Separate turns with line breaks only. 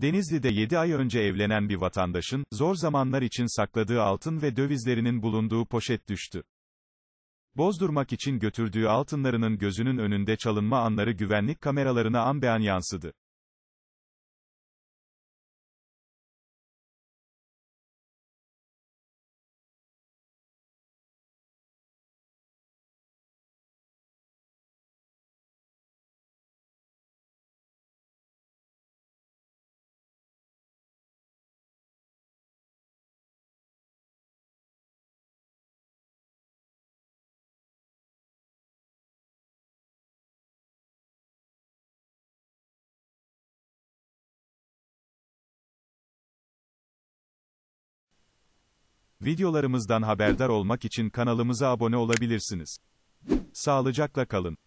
Denizli'de 7 ay önce evlenen bir vatandaşın, zor zamanlar için sakladığı altın ve dövizlerinin bulunduğu poşet düştü. Bozdurmak için götürdüğü altınlarının gözünün önünde çalınma anları güvenlik kameralarına anbean yansıdı. Videolarımızdan haberdar olmak için kanalımıza abone olabilirsiniz. Sağlıcakla kalın.